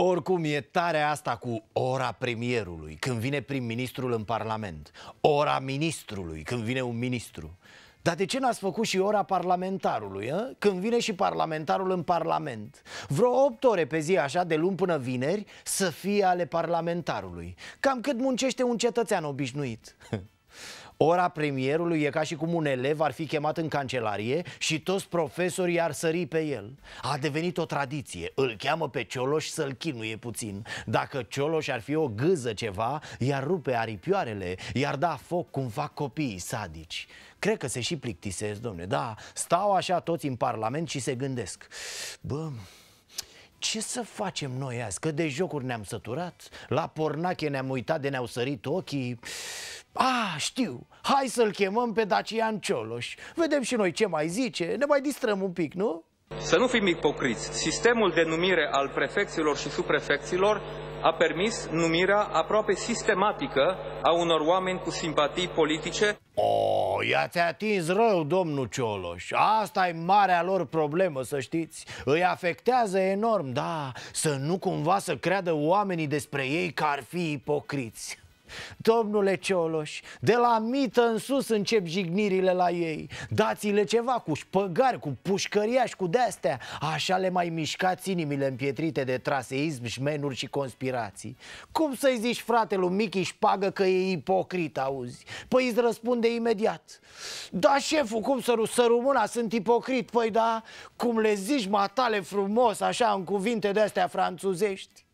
Oricum e tare asta cu ora premierului, când vine prim-ministrul în Parlament, ora ministrului, când vine un ministru. Dar de ce n-ați făcut și ora parlamentarului, a? Ă? când vine și parlamentarul în Parlament? Vreo 8 ore pe zi, așa, de luni până vineri, să fie ale parlamentarului. Cam cât muncește un cetățean obișnuit. Ora premierului e ca și cum un elev ar fi chemat în cancelarie și toți profesorii ar sări pe el. A devenit o tradiție. Îl cheamă pe Cioloș să-l chinuie puțin. Dacă Cioloș ar fi o gâză ceva, i-ar rupe aripioarele, i-ar da foc cum fac copiii sadici. Cred că se și plictisesc, domne. Da, stau așa toți în parlament și se gândesc. Bă, ce să facem noi azi? Că de jocuri ne-am săturat, la pornache ne-am uitat de ne-au sărit ochii. A, știu, hai să-l chemăm pe Dacian Cioloș. Vedem și noi ce mai zice, ne mai distrăm un pic, nu? Să nu fim ipocriți. Sistemul de numire al prefecților și suprefecților a permis numirea aproape sistematică a unor oameni cu simpatii politice. O, oh, i-ați atins rău, domnul Cioloș. asta e marea lor problemă, să știți. Îi afectează enorm, da, să nu cumva să creadă oamenii despre ei că ar fi ipocriți. Domnule Cioloș, de la mită în sus încep jignirile la ei Dați-le ceva cu șpăgari, cu pușcăriași, cu de-astea Așa le mai mișcați inimile împietrite de traseism, șmenuri și conspirații Cum să-i zici fratelui Michi șpagă că e ipocrit, auzi? Păi îți răspunde imediat Da, șeful, cum să, să rumâna, sunt ipocrit Păi da, cum le zici matale frumos, așa, în cuvinte de-astea franțuzești